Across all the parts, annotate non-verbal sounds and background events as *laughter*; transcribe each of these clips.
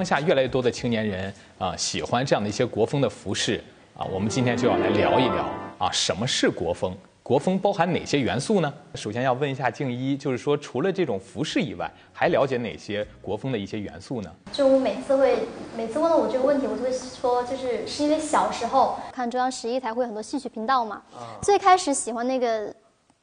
当下越来越多的青年人啊喜欢这样的一些国风的服饰啊，我们今天就要来聊一聊啊，什么是国风？国风包含哪些元素呢？首先要问一下静一，就是说除了这种服饰以外，还了解哪些国风的一些元素呢？就我每次会每次问到我这个问题，我都会说，就是是因为小时候看中央十一台会有很多戏曲频道嘛，最开始喜欢那个。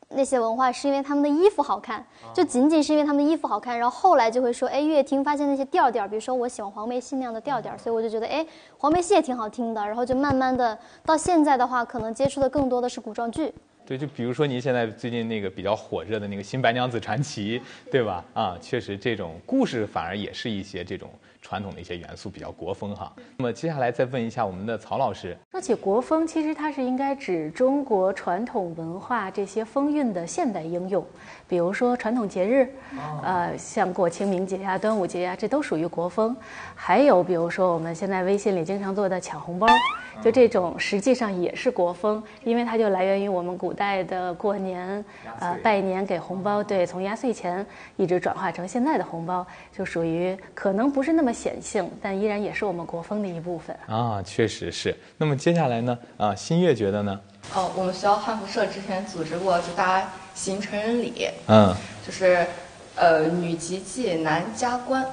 那些文化是因为他们的衣服好看，就仅仅是因为他们的衣服好看，然后后来就会说，哎，越听发现那些调调，比如说我喜欢黄梅戏那样的调调，所以我就觉得，哎，黄梅戏也挺好听的，然后就慢慢的到现在的话，可能接触的更多的是古装剧。对，就比如说您现在最近那个比较火热的那个《新白娘子传奇》，对吧？啊，确实这种故事反而也是一些这种传统的一些元素比较国风哈。那么接下来再问一下我们的曹老师，说起国风，其实它是应该指中国传统文化这些风韵的现代应用，比如说传统节日，呃，像过清明节呀、端午节呀，这都属于国风。还有比如说我们现在微信里经常做的抢红包，就这种实际上也是国风，因为它就来源于我们古。代的过年，呃，拜年给红包，对，从压岁钱一直转化成现在的红包，就属于可能不是那么显性，但依然也是我们国风的一部分啊，确实是。那么接下来呢，啊，新月觉得呢？哦，我们学校汉服社之前组织过就大家行成人礼，嗯，就是，呃，女及笄，男加冠，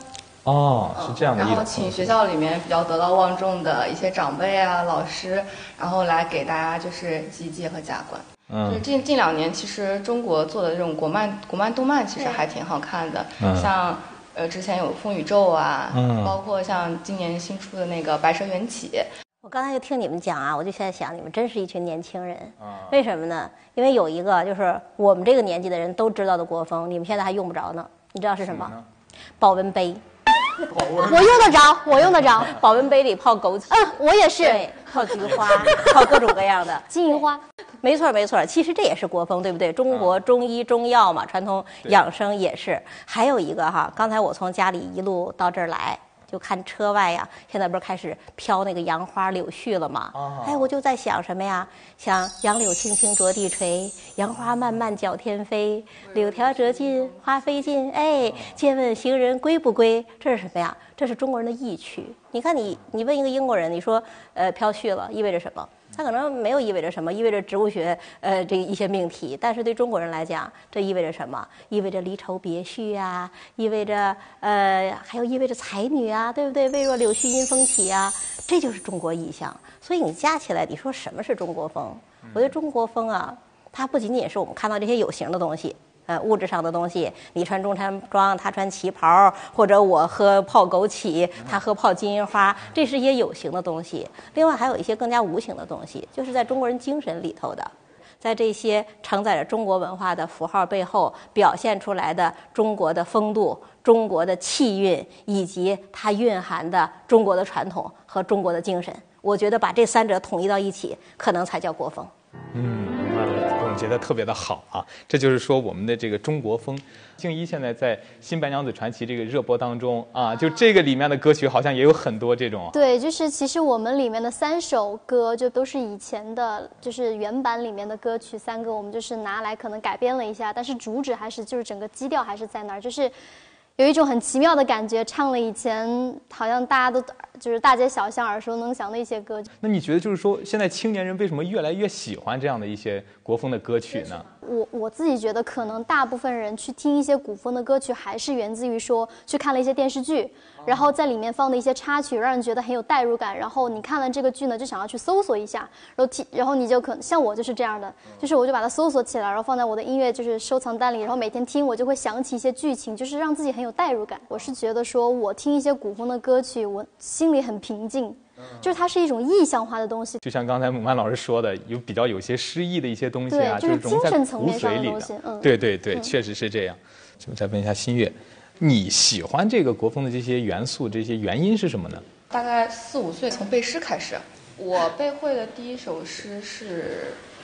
哦，是这样的然后请学校里面比较德高望重的一些长辈啊、老师，然后来给大家就是集笄和加冠。嗯，近近两年，其实中国做的这种国漫、国漫动漫其实还挺好看的。像呃，之前有《风宇宙》啊，嗯，包括像今年新出的那个《白蛇缘起》。我刚才就听你们讲啊，我就现在想，你们真是一群年轻人。为什么呢？因为有一个就是我们这个年纪的人都知道的国风，你们现在还用不着呢。你知道是什么？保温杯。我用得着，我用得着。保温杯里泡枸杞。嗯，我也是。泡菊花，泡各种各样的金银花。没错儿，没错儿，其实这也是国风，对不对？中国中医中药嘛，传统养生也是。还有一个哈，刚才我从家里一路到这儿来，就看车外呀，现在不是开始飘那个杨花柳絮了吗？哎，我就在想什么呀？想杨柳青青着地垂，杨花漫漫搅天飞，柳条折尽花飞尽。哎，借问行人归不归？这是什么呀？这是中国人的意趣。你看，你你问一个英国人，你说呃飘絮了意味着什么？它可能没有意味着什么，意味着植物学，呃，这一些命题。但是对中国人来讲，这意味着什么？意味着离愁别绪啊，意味着，呃，还有意味着才女啊，对不对？未若柳絮因风起啊，这就是中国意象。所以你加起来，你说什么是中国风？我觉得中国风啊，它不仅仅是我们看到这些有形的东西。呃，物质上的东西，你穿中山装，他穿旗袍，或者我喝泡枸杞，他喝泡金银花，这是一些有形的东西。另外，还有一些更加无形的东西，就是在中国人精神里头的，在这些承载着中国文化的符号背后表现出来的中国的风度、中国的气韵，以及它蕴含的中国的传统和中国的精神。我觉得把这三者统一到一起，可能才叫国风。嗯。觉得特别的好啊！这就是说我们的这个中国风，静一现在在《新白娘子传奇》这个热播当中啊，就这个里面的歌曲好像也有很多这种。对，就是其实我们里面的三首歌就都是以前的，就是原版里面的歌曲三个，我们就是拿来可能改编了一下，但是主旨还是就是整个基调还是在那儿，就是。有一种很奇妙的感觉，唱了以前好像大家都就是大街小巷耳熟能详的一些歌那你觉得就是说，现在青年人为什么越来越喜欢这样的一些国风的歌曲呢？我我自己觉得，可能大部分人去听一些古风的歌曲，还是源自于说去看了一些电视剧，然后在里面放的一些插曲，让人觉得很有代入感。然后你看了这个剧呢，就想要去搜索一下，然后听，然后你就可能像我就是这样的，就是我就把它搜索起来，然后放在我的音乐就是收藏单里，然后每天听，我就会想起一些剧情，就是让自己很有代入感。我是觉得说，我听一些古风的歌曲，我心里很平静。就是它是一种意象化的东西，就像刚才孟曼老师说的，有比较有些诗意的一些东西啊，就是精神层面上的东西。嗯，对对对，确实是这样。那再问一下新月，你喜欢这个国风的这些元素，这些原因是什么呢？大概四五岁从背诗开始，我背会的第一首诗是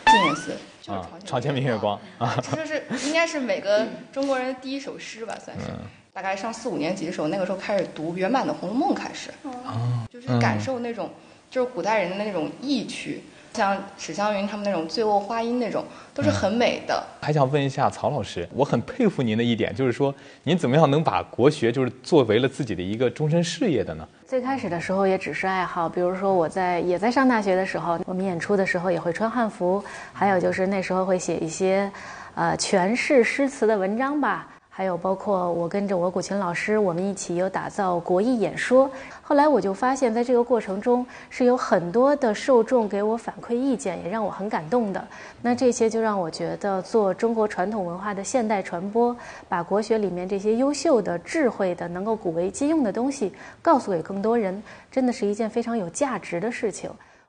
《静夜思》，就床床前明月光啊，这就是应该是每个中国人第一首诗吧，算是。大概上四五年级的时候，那个时候开始读原版的《红楼梦》，开始，啊，就是感受那种，就是古代人的那种意趣，像史湘云他们那种醉卧花荫那种，都是很美的。还想问一下曹老师，我很佩服您的一点，就是说您怎么样能把国学就是作为了自己的一个终身事业的呢？最开始的时候也只是爱好，比如说我在也在上大学的时候，我们演出的时候也会穿汉服，还有就是那时候会写一些，呃，诠释诗词的文章吧。还有包括我跟着我古琴老师，我们一起有打造国艺演说。后来我就发现，在这个过程中是有很多的受众给我反馈意见，也让我很感动的。那这些就让我觉得，做中国传统文化的现代传播，把国学里面这些优秀的、智慧的、能够古为今用的东西，告诉给更多人，真的是一件非常有价值的事情。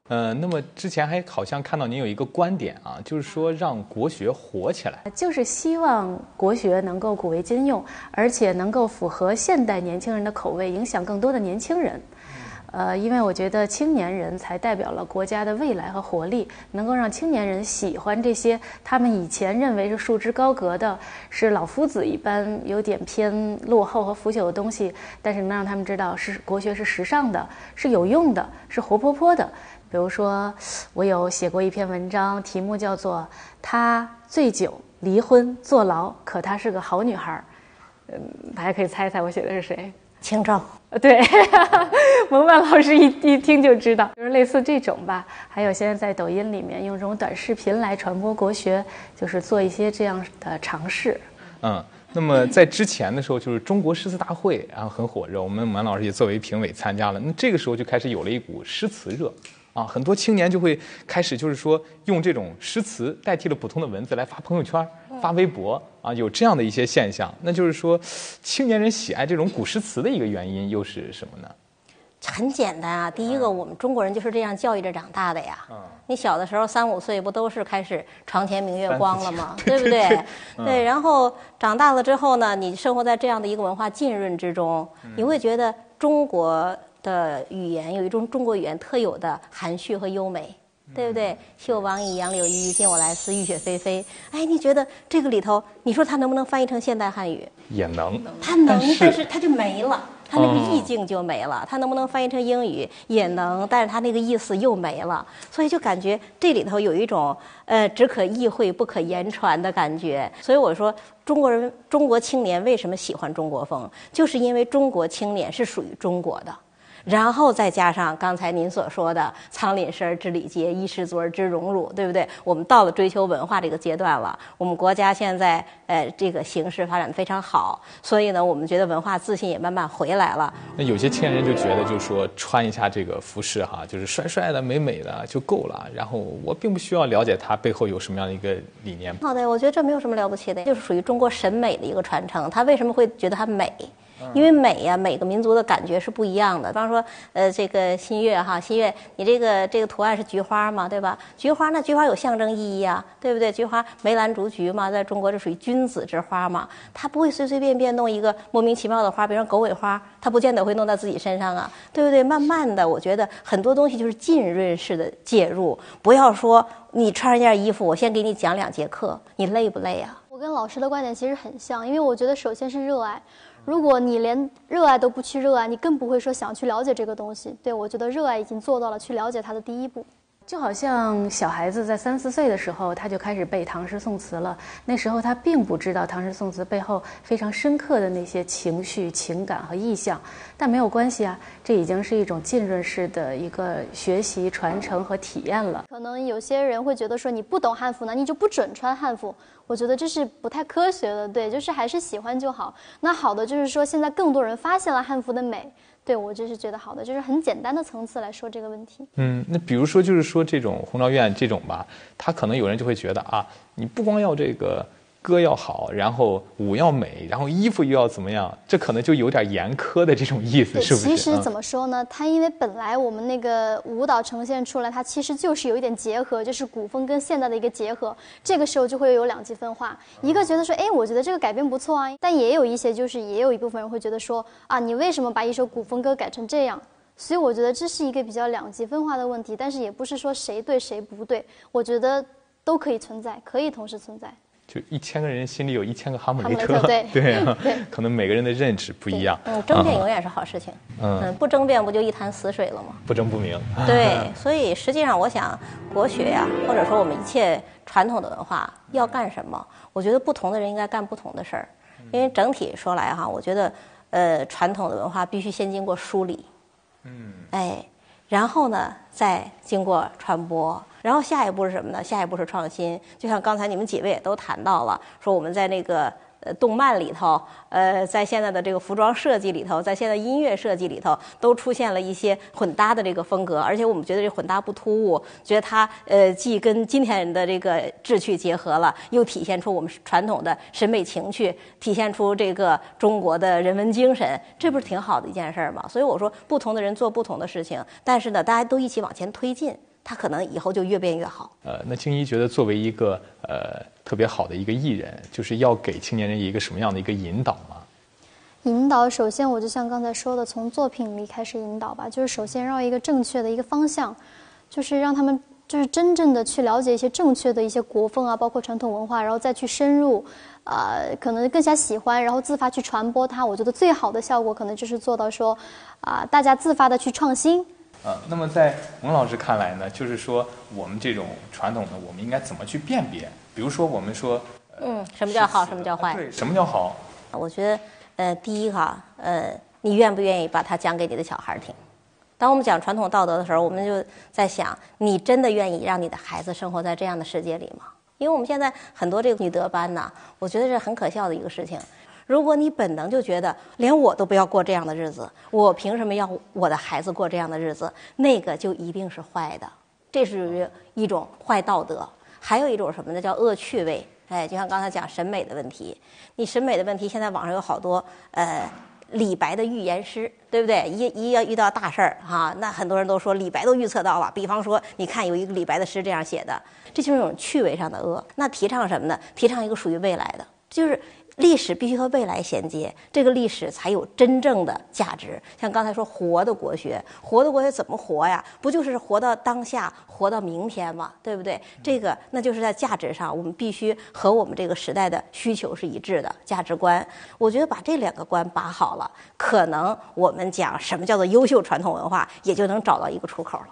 呃，那么之前还好像看到您有一个观点啊，就是说让国学火起来，就是希望国学能够古为今用，而且能够符合现代年轻人的口味，影响更多的年轻人。呃，因为我觉得青年人才代表了国家的未来和活力，能够让青年人喜欢这些他们以前认为是束之高阁的、是老夫子一般有点偏落后和腐朽的东西，但是能让他们知道是国学是时尚的、是有用的、是活泼泼的。比如说，我有写过一篇文章，题目叫做《她醉酒离婚坐牢，可她是个好女孩儿》，嗯，大家可以猜猜我写的是谁。清重，呃，对，蒙 *laughs* 曼老师一一听就知道，就是类似这种吧。还有现在在抖音里面用这种短视频来传播国学，就是做一些这样的尝试。嗯，那么在之前的时候，就是中国诗词大会，然后很火热，我们蒙曼老师也作为评委参加了。那这个时候就开始有了一股诗词热，啊，很多青年就会开始就是说用这种诗词代替了普通的文字来发朋友圈、发微博。啊，有这样的一些现象，那就是说，青年人喜爱这种古诗词的一个原因又是什么呢？很简单啊，第一个，我们中国人就是这样教育着长大的呀。嗯。你小的时候三五岁不都是开始“床前明月光 *laughs* ”了吗？对不对？对。然后长大了之后呢，你生活在这样的一个文化浸润之中，你会觉得中国的语言有一种中国语言特有的含蓄和优美。对不对？“秀王以杨柳依依，见我来思，雨雪霏霏。”哎，你觉得这个里头，你说它能不能翻译成现代汉语？也能。它能，但是它就没了，它那个意境就没了。它能不能翻译成英语？也能，但是它那个意思又没了。所以就感觉这里头有一种呃，只可意会不可言传的感觉。所以我说，中国人，中国青年为什么喜欢中国风？就是因为中国青年是属于中国的。然后再加上刚才您所说的“苍廪身之礼节，衣食足而知荣辱”，对不对？我们到了追求文化这个阶段了。我们国家现在，呃，这个形势发展的非常好，所以呢，我们觉得文化自信也慢慢回来了。那有些年人就觉得，就说穿一下这个服饰哈，就是帅帅的、美美的就够了。然后我并不需要了解它背后有什么样的一个理念。好的，我觉得这没有什么了不起的，就是属于中国审美的一个传承。他为什么会觉得它美？因为美呀，每个民族的感觉是不一样的。比方说，呃，这个新月哈，新月，你这个这个图案是菊花嘛，对吧？菊花那菊花有象征意义呀，对不对？菊花、梅兰竹菊嘛，在中国这属于君子之花嘛，他不会随随便便弄一个莫名其妙的花，比如说狗尾花，他不见得会弄到自己身上啊，对不对？慢慢的，我觉得很多东西就是浸润式的介入，不要说你穿上件衣服，我先给你讲两节课，你累不累啊？跟老师的观点其实很像，因为我觉得首先是热爱。如果你连热爱都不去热爱，你更不会说想去了解这个东西。对我觉得热爱已经做到了去了解它的第一步。就好像小孩子在三四岁的时候，他就开始背唐诗宋词了。那时候他并不知道唐诗宋词背后非常深刻的那些情绪、情感和意象，但没有关系啊，这已经是一种浸润式的一个学习、传承和体验了。可能有些人会觉得说，你不懂汉服呢，你就不准穿汉服。我觉得这是不太科学的，对，就是还是喜欢就好。那好的就是说，现在更多人发现了汉服的美。对，我就是觉得好的，就是很简单的层次来说这个问题。嗯，那比如说就是说这种红昭愿这种吧，他可能有人就会觉得啊，你不光要这个。歌要好，然后舞要美，然后衣服又要怎么样？这可能就有点严苛的这种意思，是不是？其实怎么说呢？它因为本来我们那个舞蹈呈现出来，它其实就是有一点结合，就是古风跟现代的一个结合。这个时候就会有两极分化，一个觉得说：“哎，我觉得这个改编不错啊。”但也有一些，就是也有一部分人会觉得说：“啊，你为什么把一首古风歌改成这样？”所以我觉得这是一个比较两极分化的问题，但是也不是说谁对谁不对，我觉得都可以存在，可以同时存在。就一千个人心里有一千个哈姆雷特，对，*laughs* *laughs* 对，可能每个人的认知不一样。嗯，争辩永远是好事情。嗯，不争辩不就一潭死水了吗？不争不明。对，*laughs* 所以实际上我想，国学呀，或者说我们一切传统的文化要干什么？我觉得不同的人应该干不同的事儿，因为整体说来哈，我觉得，呃，传统的文化必须先经过梳理，嗯，哎，然后呢再经过传播。然后下一步是什么呢？下一步是创新。就像刚才你们几位也都谈到了，说我们在那个呃动漫里头，呃，在现在的这个服装设计里头，在现在音乐设计里头，都出现了一些混搭的这个风格。而且我们觉得这混搭不突兀，觉得它呃既跟今天的这个志趣结合了，又体现出我们传统的审美情趣，体现出这个中国的人文精神。这不是挺好的一件事儿吗？所以我说，不同的人做不同的事情，但是呢，大家都一起往前推进。他可能以后就越变越好。呃，那青衣觉得，作为一个呃特别好的一个艺人，就是要给青年人一个什么样的一个引导吗？引导，首先我就像刚才说的，从作品里开始引导吧。就是首先绕一个正确的一个方向，就是让他们就是真正的去了解一些正确的一些国风啊，包括传统文化，然后再去深入，呃，可能更加喜欢，然后自发去传播它。我觉得最好的效果，可能就是做到说，啊，大家自发的去创新。呃，那么在蒙老师看来呢，就是说我们这种传统的，我们应该怎么去辨别？比如说，我们说，嗯，什么叫好，什么叫坏，什么叫好？我觉得，呃，第一哈，呃，你愿不愿意把它讲给你的小孩听？当我们讲传统道德的时候，我们就在想，你真的愿意让你的孩子生活在这样的世界里吗？因为我们现在很多这个女德班呢，我觉得是很可笑的一个事情。如果你本能就觉得连我都不要过这样的日子，我凭什么要我的孩子过这样的日子？那个就一定是坏的，这是一种坏道德。还有一种什么呢？叫恶趣味。哎，就像刚才讲审美的问题，你审美的问题，现在网上有好多呃李白的预言诗，对不对？一一要遇到大事儿哈，那很多人都说李白都预测到了。比方说，你看有一个李白的诗这样写的，这就是一种趣味上的恶。那提倡什么呢？提倡一个属于未来的，就是。历史必须和未来衔接，这个历史才有真正的价值。像刚才说，活的国学，活的国学怎么活呀？不就是活到当下，活到明天吗？对不对？这个那就是在价值上，我们必须和我们这个时代的需求是一致的价值观。我觉得把这两个关把好了，可能我们讲什么叫做优秀传统文化，也就能找到一个出口了。